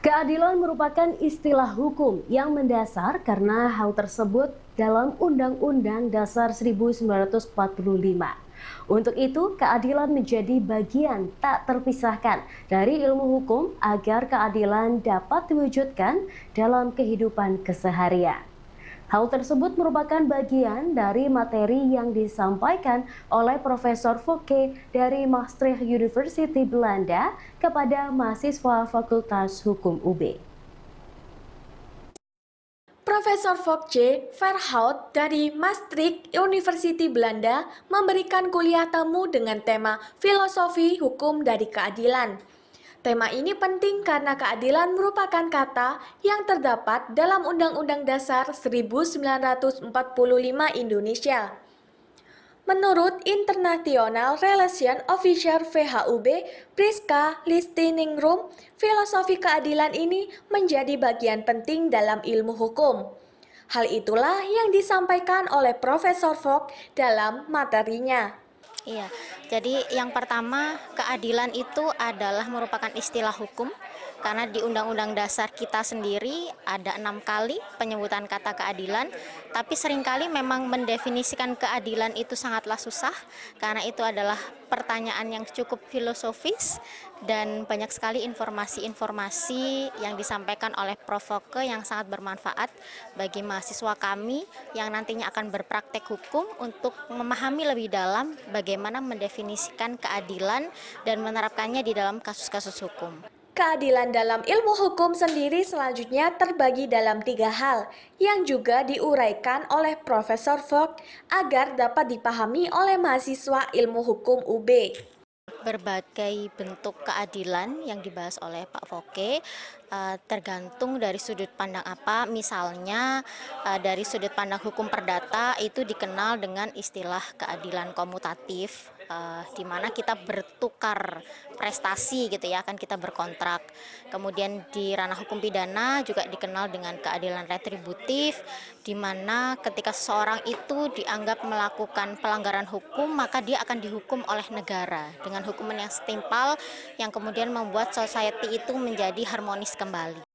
Keadilan merupakan istilah hukum yang mendasar karena hal tersebut dalam Undang-Undang Dasar 1945. Untuk itu, keadilan menjadi bagian tak terpisahkan dari ilmu hukum agar keadilan dapat diwujudkan dalam kehidupan keseharian. Hal tersebut merupakan bagian dari materi yang disampaikan oleh Profesor Foke dari Maastricht University Belanda kepada mahasiswa Fakultas Hukum UB. Profesor Vogtje Verhout dari Maastricht University Belanda memberikan kuliah tamu dengan tema Filosofi Hukum dari Keadilan Tema ini penting karena keadilan merupakan kata yang terdapat dalam Undang-Undang Dasar 1945 Indonesia. Menurut International Relation Officer VHUB Priska Listiningrum, filosofi keadilan ini menjadi bagian penting dalam ilmu hukum. Hal itulah yang disampaikan oleh Profesor Fogg dalam materinya. Iya, jadi yang pertama keadilan itu adalah merupakan istilah hukum karena di Undang-Undang Dasar kita sendiri ada enam kali penyebutan kata keadilan, tapi seringkali memang mendefinisikan keadilan itu sangatlah susah karena itu adalah pertanyaan yang cukup filosofis dan banyak sekali informasi-informasi yang disampaikan oleh Provoke yang sangat bermanfaat bagi mahasiswa kami yang nantinya akan berpraktek hukum untuk memahami lebih dalam bagaimana bagaimana mendefinisikan keadilan dan menerapkannya di dalam kasus-kasus hukum. Keadilan dalam ilmu hukum sendiri selanjutnya terbagi dalam tiga hal yang juga diuraikan oleh Profesor Fogg agar dapat dipahami oleh mahasiswa ilmu hukum UB berbagai bentuk keadilan yang dibahas oleh Pak Foke eh, tergantung dari sudut pandang apa misalnya eh, dari sudut pandang hukum perdata itu dikenal dengan istilah keadilan komutatif uh, di mana kita bertukar prestasi gitu ya, kan kita berkontrak. Kemudian di ranah hukum pidana juga dikenal dengan keadilan retributif di mana ketika seorang itu dianggap melakukan pelanggaran hukum, maka dia akan dihukum oleh negara dengan hukuman yang setimpal yang kemudian membuat society itu menjadi harmonis kembali.